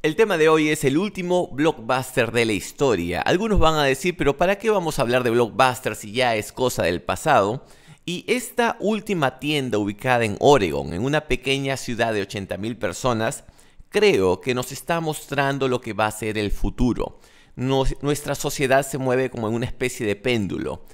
El tema de hoy es el último blockbuster de la historia. Algunos van a decir, pero ¿para qué vamos a hablar de blockbuster si ya es cosa del pasado? Y esta última tienda ubicada en Oregon, en una pequeña ciudad de 80.000 personas, creo que nos está mostrando lo que va a ser el futuro. nuestra sociedad se mueve como en una especie de péndulo.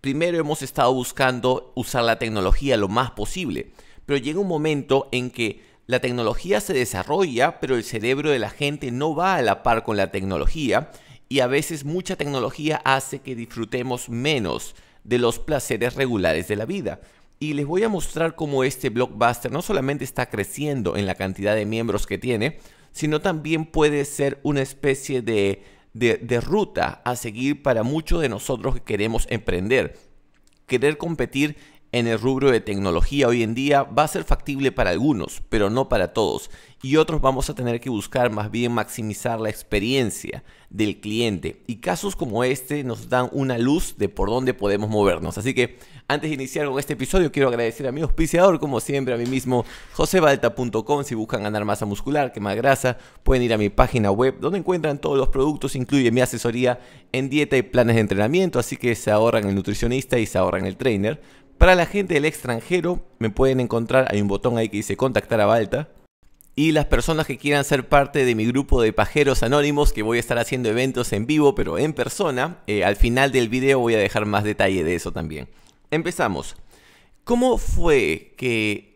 Primero hemos estado buscando usar la tecnología lo más posible, pero llega un momento en que la tecnología se desarrolla, pero el cerebro de la gente no va a la par con la tecnología y a veces mucha tecnología hace que disfrutemos menos de los placeres regulares de la vida. Y les voy a mostrar cómo este blockbuster no solamente está creciendo en la cantidad de miembros que tiene, sino también puede ser una especie de, de, ruta a seguir para muchos de nosotros que queremos emprender. Querer competir en el rubro de tecnología hoy en día va a ser factible para algunos, pero no para todos, y otros vamos a tener que buscar más bien maximizar la experiencia del cliente. Y casos como este nos dan una luz de por dónde podemos movernos. Así que antes de iniciar con este episodio, quiero agradecer a mi auspiciador, como siempre, a mí mismo, josebalta.com. Si buscan ganar masa muscular, quemar grasa, pueden ir a mi página web donde encuentran todos los productos, incluye mi asesoría en dieta y planes de entrenamiento. Así que se ahorran el nutricionista y se ahorran el trainer para la gente del extranjero, me pueden encontrar, hay un botón ahí que dice contactar a Balta. Y las personas que quieran ser parte de mi grupo de pajeros anónimos, que voy a estar haciendo eventos en vivo, pero en persona, eh, al final del video voy a dejar más detalle de eso también. Empezamos. ¿Cómo fue que...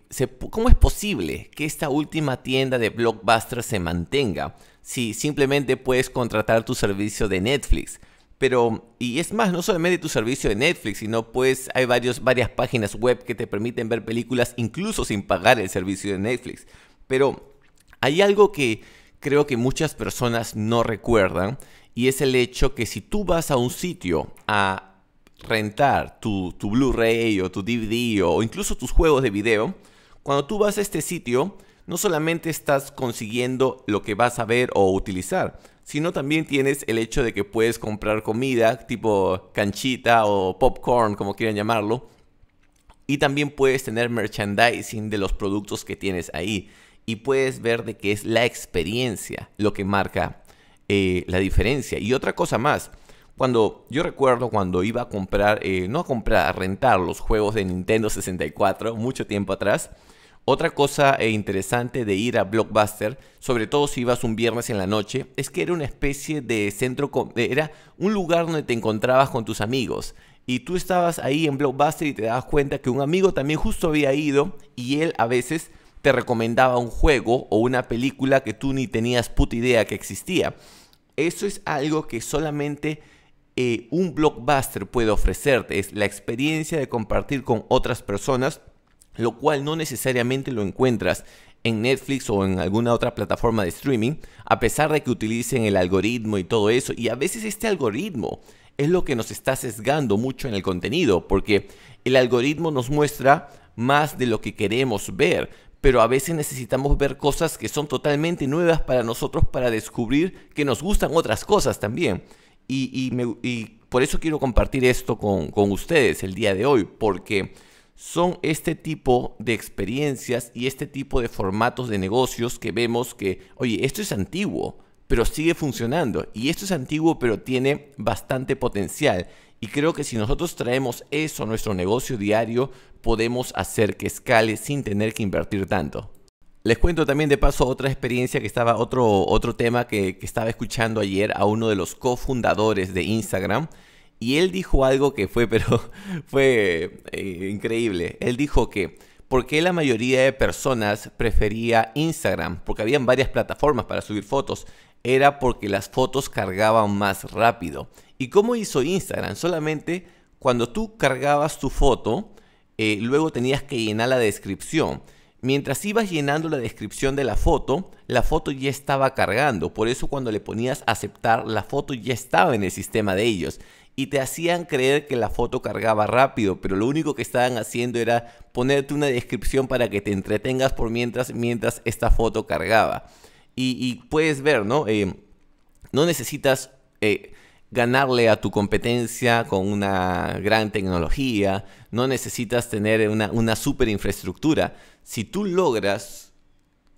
¿Cómo es posible que esta última tienda de Blockbuster se mantenga si simplemente puedes contratar tu servicio de Netflix? Pero, y es más, no solamente tu servicio de Netflix, sino pues hay varias páginas web que te permiten ver películas incluso sin pagar el servicio de Netflix. Pero hay algo que creo que muchas personas no recuerdan y es el hecho que si tú vas a un sitio a rentar tu, tu Blu-ray o tu DVD o incluso tus juegos de video, cuando tú vas a este sitio, no solamente estás consiguiendo lo que vas a ver o utilizar, sino también tienes el hecho de que puedes comprar comida tipo canchita o popcorn, como quieran llamarlo. Y también puedes tener merchandising de los productos que tienes ahí. Y puedes ver de que es la experiencia lo que marca eh, la diferencia. Y otra cosa más, cuando yo recuerdo cuando iba a comprar, eh, no a comprar, a rentar los juegos de Nintendo 64 mucho tiempo atrás, otra cosa eh, interesante de ir a Blockbuster, sobre todo si ibas un viernes en la noche, es que era una especie de centro, eh, era un lugar donde te encontrabas con tus amigos. Y tú estabas ahí en Blockbuster y te dabas cuenta que un amigo también justo había ido y él a veces te recomendaba un juego o una película que tú ni tenías puta idea que existía. Eso es algo que solamente eh, un blockbuster puede ofrecerte, es la experiencia de compartir con otras personas lo cual no necesariamente lo encuentras en Netflix o en alguna otra plataforma de streaming, a pesar de que utilicen el algoritmo y todo eso. Y a veces este algoritmo es lo que nos está sesgando mucho en el contenido, porque el algoritmo nos muestra más de lo que queremos ver, pero a veces necesitamos ver cosas que son totalmente nuevas para nosotros para descubrir que nos gustan otras cosas también. Y, por eso quiero compartir esto con, con ustedes el día de hoy, porque son este tipo de experiencias y este tipo de formatos de negocios que vemos que, oye, esto es antiguo, pero sigue funcionando. Y esto es antiguo, pero tiene bastante potencial. Y creo que si nosotros traemos eso a nuestro negocio diario, podemos hacer que escale sin tener que invertir tanto. Les cuento también de paso otra experiencia que estaba, otro, otro tema que, que estaba escuchando ayer a uno de los cofundadores de Instagram y él dijo algo que fue, pero fue eh, increíble. Él dijo que, ¿por qué la mayoría de personas prefería Instagram? Porque habían varias plataformas para subir fotos. Era porque las fotos cargaban más rápido. ¿Y cómo hizo Instagram? Solamente cuando tú cargabas tu foto, eh, luego tenías que llenar la descripción. Mientras ibas llenando la descripción de la foto, la foto ya estaba cargando. Por eso cuando le ponías aceptar, la foto ya estaba en el sistema de ellos y te hacían creer que la foto cargaba rápido, pero lo único que estaban haciendo era ponerte una descripción para que te entretengas por mientras, mientras esta foto cargaba. Y, puedes ver, ¿no? Eh, no necesitas... Eh, ganarle a tu competencia con una gran tecnología, no necesitas tener una, una, super infraestructura. Si tú logras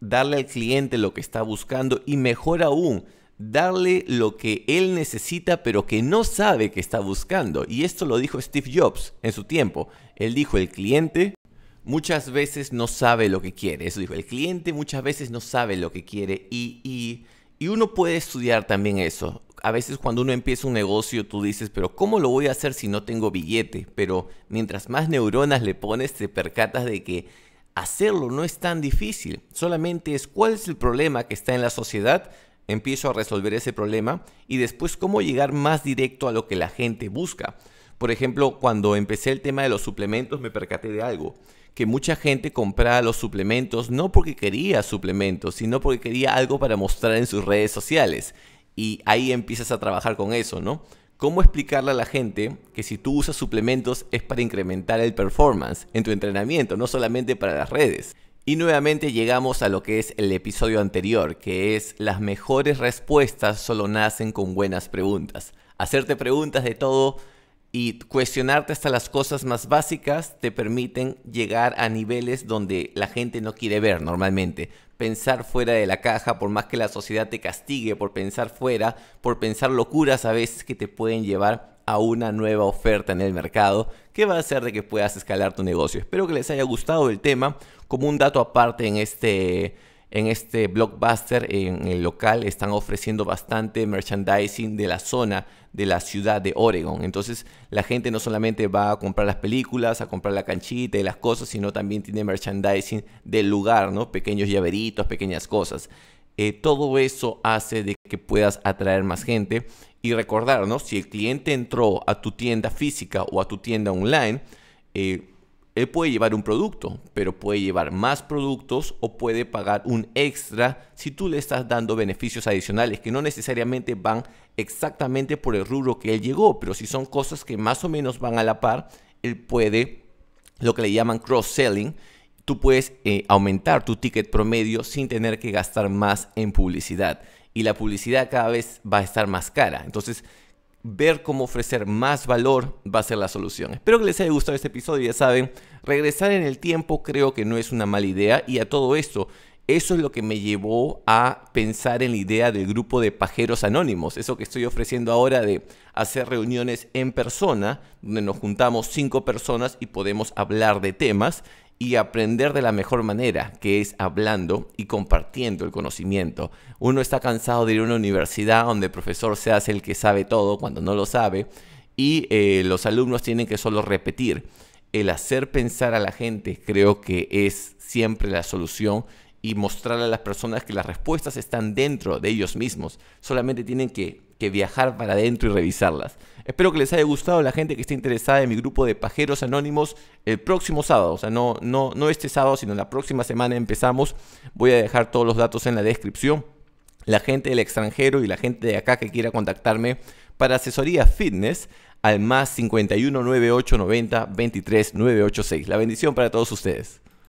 darle al cliente lo que está buscando y mejor aún, darle lo que él necesita pero que no sabe que está buscando. Y esto lo dijo Steve Jobs en su tiempo. Él dijo, el cliente muchas veces no sabe lo que quiere. Eso dijo, el cliente muchas veces no sabe lo que quiere y, y, y uno puede estudiar también eso. A veces cuando uno empieza un negocio tú dices, pero ¿cómo lo voy a hacer si no tengo billete? Pero mientras más neuronas le pones te percatas de que hacerlo no es tan difícil. Solamente es cuál es el problema que está en la sociedad empiezo a resolver ese problema y después cómo llegar más directo a lo que la gente busca. Por ejemplo, cuando empecé el tema de los suplementos me percaté de algo, que mucha gente compraba los suplementos no porque quería suplementos, sino porque quería algo para mostrar en sus redes sociales. Y ahí empiezas a trabajar con eso, ¿no? ¿Cómo explicarle a la gente que si tú usas suplementos es para incrementar el performance en tu entrenamiento, no solamente para las redes? Y nuevamente llegamos a lo que es el episodio anterior, que es las mejores respuestas solo nacen con buenas preguntas. Hacerte preguntas de todo y cuestionarte hasta las cosas más básicas te permiten llegar a niveles donde la gente no quiere ver normalmente. Pensar fuera de la caja, por más que la sociedad te castigue por pensar fuera, por pensar locuras a veces que te pueden llevar a una nueva oferta en el mercado que va a hacer de que puedas escalar tu negocio. Espero que les haya gustado el tema. Como un dato aparte en este en este blockbuster en el local están ofreciendo bastante merchandising de la zona de la ciudad de Oregon. Entonces la gente no solamente va a comprar las películas, a comprar la canchita y las cosas, sino también tiene merchandising del lugar, ¿no? Pequeños llaveritos, pequeñas cosas. Eh, todo eso hace de que puedas atraer más gente y recordarnos, si el cliente entró a tu tienda física o a tu tienda online, eh, él puede llevar un producto, pero puede llevar más productos o puede pagar un extra si tú le estás dando beneficios adicionales que no necesariamente van exactamente por el rubro que él llegó, pero si son cosas que más o menos van a la par, él puede lo que le llaman cross-selling. Tú puedes eh, aumentar tu ticket promedio sin tener que gastar más en publicidad y la publicidad cada vez va a estar más cara. Entonces, ver cómo ofrecer más valor va a ser la solución. Espero que les haya gustado este episodio. Ya saben, regresar en el tiempo creo que no es una mala idea. Y a todo esto, eso es lo que me llevó a pensar en la idea del grupo de pajeros anónimos. Eso que estoy ofreciendo ahora de hacer reuniones en persona, donde nos juntamos cinco personas y podemos hablar de temas y aprender de la mejor manera, que es hablando y compartiendo el conocimiento. Uno está cansado de ir a una universidad donde el profesor se hace el que sabe todo cuando no lo sabe y eh, los alumnos tienen que solo repetir. El hacer pensar a la gente creo que es siempre la solución y mostrar a las personas que las respuestas están dentro de ellos mismos. Solamente tienen que viajar para adentro y revisarlas. Espero que les haya gustado la gente que esté interesada en mi grupo de pajeros anónimos el próximo sábado. O sea, no, no, no este sábado, sino la próxima semana empezamos. Voy a dejar todos los datos en la descripción. La gente del extranjero y la gente de acá que quiera contactarme para asesoría fitness al más 51 98 90 23 986. La bendición para todos ustedes.